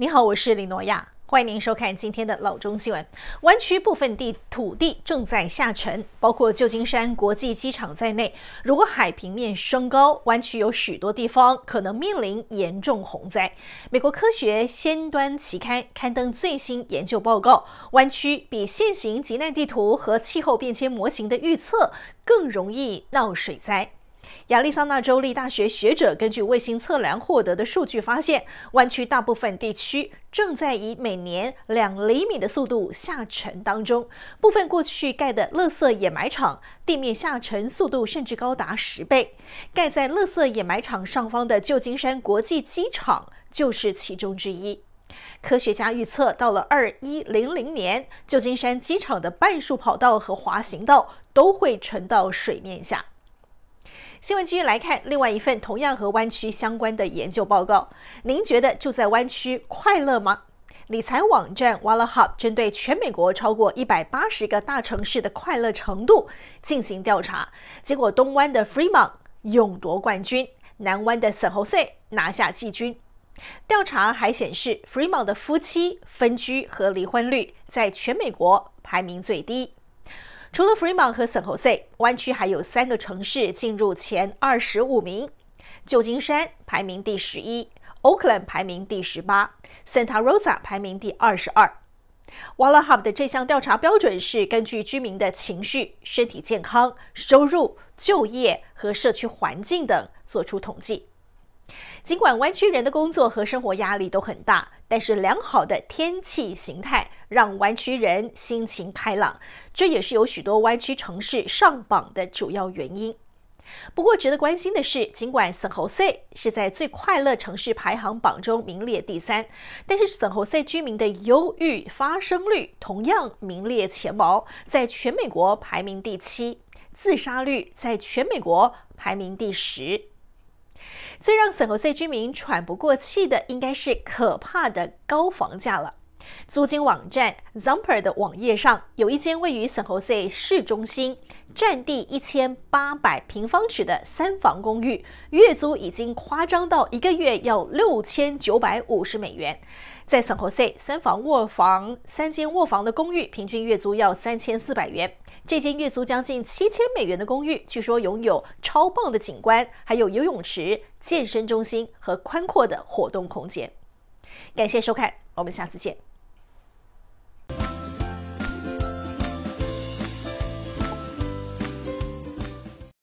你好，我是李诺亚，欢迎您收看今天的《老中新闻》。湾区部分地土地正在下沉，包括旧金山国际机场在内。如果海平面升高，湾区有许多地方可能面临严重洪灾。美国科学《先端期刊》刊登最新研究报告，湾区比现行极难地图和气候变迁模型的预测更容易闹水灾。亚利桑那州立大学学者根据卫星测量获得的数据发现，湾区大部分地区正在以每年两厘米的速度下沉当中。部分过去盖的垃圾掩埋场地面下沉速度甚至高达十倍。盖在垃圾掩埋场上方的旧金山国际机场就是其中之一。科学家预测，到了二一零零年，旧金山机场的半数跑道和滑行道都会沉到水面下。新闻继续来看，另外一份同样和湾区相关的研究报告。您觉得住在湾区快乐吗？理财网站 w a l l h u b 针对全美国超过一百八十个大城市的快乐程度进行调查，结果东湾的 Fremont 勇夺冠军，南湾的 San Jose 拿下季军。调查还显示，Fremont 的夫妻分居和离婚率在全美国排名最低。除了 Fremont 和 San Jose，湾区还有三个城市进入前二十五名。旧金山排名第十一，Oakland 排名第十八，Santa Rosa 排名第二十二。Wallahub 的这项调查标准是根据居民的情绪、身体健康、收入、就业和社区环境等做出统计。尽管湾区人的工作和生活压力都很大，但是良好的天气形态让湾区人心情开朗，这也是有许多湾区城市上榜的主要原因。不过，值得关心的是，尽管圣何塞是在最快乐城市排行榜中名列第三，但是圣何塞居民的忧郁发生率同样名列前茅，在全美国排名第七，自杀率在全美国排名第十。最让圣何塞居民喘不过气的，应该是可怕的高房价了。租金网站 Zumper 的网页上，有一间位于圣何塞市中心、占地一千八百平方尺的三房公寓，月租已经夸张到一个月要六千九百五十美元。在圣何塞，三房卧房、三间卧房的公寓，平均月租要三千四百元。这间月租将近七千美元的公寓，据说拥有超棒的景观，还有游泳池、健身中心和宽阔的活动空间。感谢收看，我们下次见。